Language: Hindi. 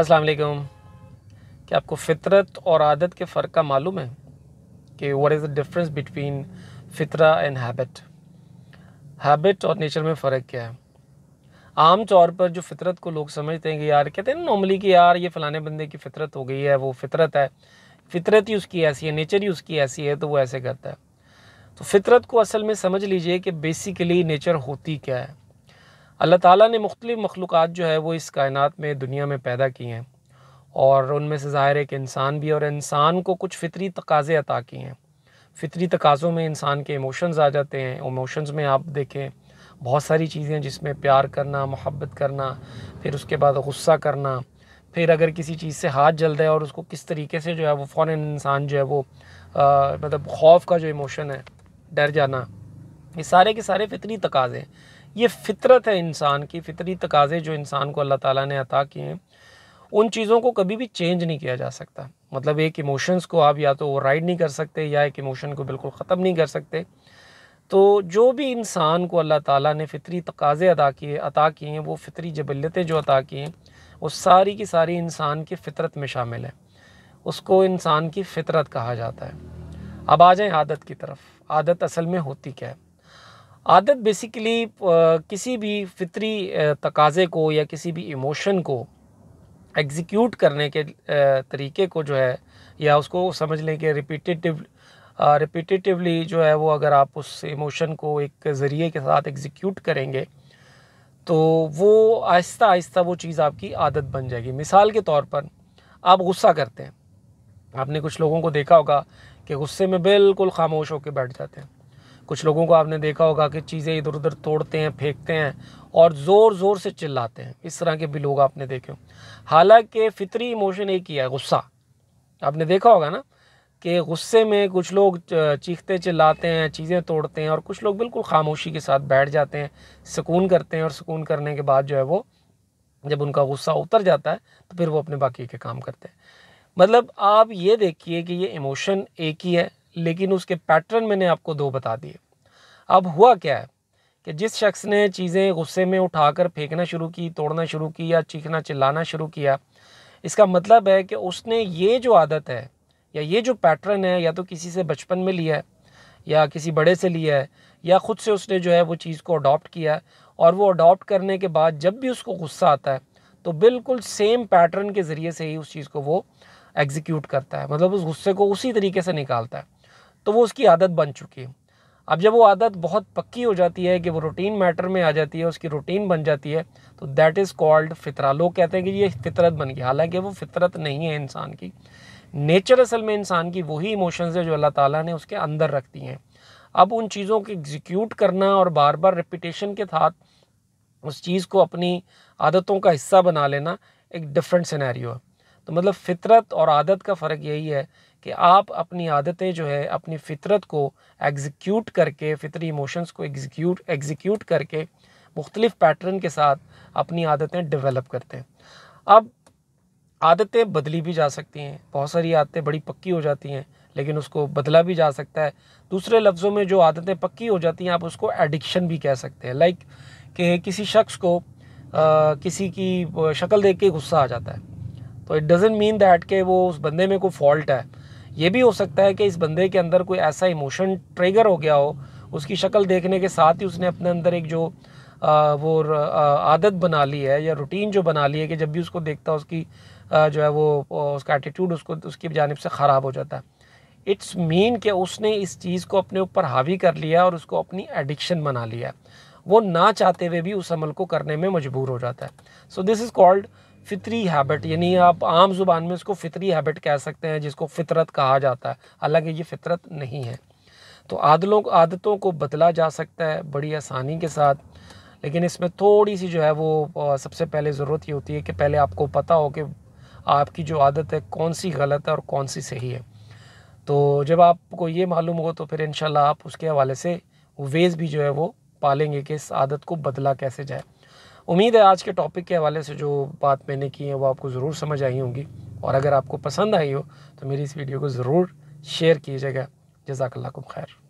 अस्सलाम वालेकुम क्या आपको फितरत और आदत के फ़र्क का मालूम है कि what is the difference between फितरा एंड हैबिट हैबिट और नेचर में फ़र्क क्या है आम तौर पर जो फितरत को लोग समझते हैं कि यार कहते हैं ना नॉर्मली कि यार ये फ़लाने बंदे की फ़ितरत हो गई है वो फितरत है फितरत ही उसकी ऐसी है नेचर ही उसकी ऐसी है तो वो ऐसे करता है तो फितरत को असल में समझ लीजिए कि बेसिकली नेचर होती क्या है अल्लाह ताला ने मुख्तलिफ़ मखलूक जो है वो इस कायनात में दुनिया में पैदा की हैं और उनमें से ज़ाहिर है कि इंसान भी और इंसान को कुछ फितरी तकाज़े अता किए हैं फितरी तकाज़ों में इंसान के इमोशंस आ जाते हैं इमोशंस में आप देखें बहुत सारी चीज़ें जिसमें प्यार करना मोहब्बत करना फिर उसके बाद गुस्सा करना फिर अगर किसी चीज़ से हाथ जल रहा है और उसको किस तरीके से जो है वो फ़ौर इंसान जो है वो आ, मतलब खौफ का जो इमोशन है डर जाना ये सारे के सारे फितरी तकाज़े हैं ये फितरत है इंसान की फितरी तकाजे जो इंसान को अल्लाह ताला ने अता किए हैं उन चीज़ों को कभी भी चेंज नहीं किया जा सकता मतलब एक इमोशंस को आप या तो वो राइड नहीं कर सकते या एक इमोशन को बिल्कुल ख़त्म नहीं कर सकते तो जो भी इंसान को अल्लाह ताला ने फितरी तकाज़े अदा किए अता किए हैं वो फितरी जबलतें जो अता किए हैं वो सारी की सारी इंसान की फितरत में शामिल है उसको इंसान की फितरत कहा जाता है अब आ जाएँ आदत की तरफ आदत असल में होती क्या है आदत बेसिकली किसी भी फितरी तकाज़े को या किसी भी इमोशन को एग्जीक्यूट करने के तरीके को जो है या उसको समझ लें कि रिपीटेटिव रिपीटेटिवली जो है वो अगर आप उस इमोशन को एक ज़रिए के साथ एग्जीक्यूट करेंगे तो वो आहिस्ता आहिस्ता वो चीज़ आपकी आदत बन जाएगी मिसाल के तौर पर आप गुस्सा करते हैं आपने कुछ लोगों को देखा होगा कि गुस्से में बिल्कुल खामोश होकर बैठ जाते हैं कुछ लोगों को आपने देखा होगा कि चीज़ें इधर उधर तोड़ते हैं फेंकते हैं और ज़ोर ज़ोर से चिल्लाते हैं इस तरह के भी लोग आपने देखे हो हालांकि फ़ितरी इमोशन एक ही है गुस्सा आपने देखा होगा ना कि गुस्से में कुछ लोग चीखते चिल्लाते हैं चीज़ें तोड़ते हैं और कुछ लोग बिल्कुल खामोशी के साथ बैठ जाते हैं सुकून करते हैं और सुकून करने के बाद जो है वो जब उनका गुस्सा उतर जाता है तो फिर वो अपने बाकी के काम करते हैं मतलब आप ये देखिए कि ये इमोशन एक ही है लेकिन उसके पैटर्न मैंने आपको दो बता दिए अब हुआ क्या है कि जिस शख्स ने चीज़ें गुस्से में उठाकर फेंकना शुरू की तोड़ना शुरू की या चीखना चिल्लाना शुरू किया इसका मतलब है कि उसने ये जो आदत है या ये जो पैटर्न है या तो किसी से बचपन में लिया है या किसी बड़े से लिया है या ख़ुद से उसने जो है वो चीज़ को अडॉप्ट किया और वो अडॉप्ट करने के बाद जब भी उसको गुस्सा आता है तो बिल्कुल सेम पैटर्न के ज़रिए से ही उस चीज़ को वो एग्जीक्यूट करता है मतलब उस गुस्से को उसी तरीके से निकालता है तो वो उसकी आदत बन चुकी है अब जब वो आदत बहुत पक्की हो जाती है कि वो रूटीन मैटर में आ जाती है उसकी रूटीन बन जाती है तो दैट इज़ कॉल्ड फितरा लोग कहते हैं कि ये फितरत बन गई हालांकि वो फितरत नहीं है इंसान की नेचर असल में इंसान की वही इमोशंस है जो अल्लाह ताला ने उसके अंदर रख दी हैं अब उन चीज़ों को एग्जीक्यूट करना और बार बार रिपीटेशन के साथ उस चीज़ को अपनी आदतों का हिस्सा बना लेना एक डिफरेंट सिनेरियो है तो मतलब फितरत और आदत का फ़र्क यही है कि आप अपनी आदतें जो है अपनी फितरत को एग्जीक्यूट करके फितरी इमोशंस को एग्जीक्यूट एग्जीक्यूट करके मुख्तलिफ़ पैटर्न के साथ अपनी आदतें डेवलप करते हैं अब आदतें बदली भी जा सकती हैं बहुत सारी आदतें बड़ी पक्की हो जाती हैं लेकिन उसको बदला भी जा सकता है दूसरे लफ्ज़ों में जो आदतें पक्की हो जाती हैं आप उसको एडिक्शन भी कह सकते हैं लाइक कि किसी शख्स को आ, किसी की शक्ल देख के गुस्सा आ जाता है तो इट डजेंट मीन दैट कि वो उस बंदे में कोई फॉल्ट है ये भी हो सकता है कि इस बंदे के अंदर कोई ऐसा इमोशन ट्रिगर हो गया हो उसकी शक्ल देखने के साथ ही उसने अपने अंदर एक जो आ, वो आदत बना ली है या रूटीन जो बना ली है कि जब भी उसको देखता है उसकी आ, जो है वो उसका एटीट्यूड उसको उसकी जानब से ख़राब हो जाता है इट्स मीन कि उसने इस चीज़ को अपने ऊपर हावी कर लिया और उसको अपनी एडिक्शन बना लिया वो ना चाहते हुए भी उस अमल को करने में मजबूर हो जाता है सो दिस इज़ कॉल्ड फितरी हैबिट यानी आप आम ज़ुबान में इसको फितरी हैबिट कह सकते हैं जिसको फितरत कहा जाता है हालांकि ये फितरत नहीं है तो आदलों आदतों को बदला जा सकता है बड़ी आसानी के साथ लेकिन इसमें थोड़ी सी जो है वो सबसे पहले ज़रूरत ये होती है कि पहले आपको पता हो कि आपकी जो आदत है कौन सी गलत है और कौन सी सही है तो जब आपको ये मालूम हो तो फिर इन आप उसके हवाले से वेज़ भी जो है वो पालेंगे कि इस आदत को बदला कैसे जाए उम्मीद है आज के टॉपिक के हवाले से जो बात मैंने की है वो आपको ज़रूर समझ आई होंगी और अगर आपको पसंद आई हो तो मेरी इस वीडियो को ज़रूर शेयर कीजिएगा जजाकल्ला खैर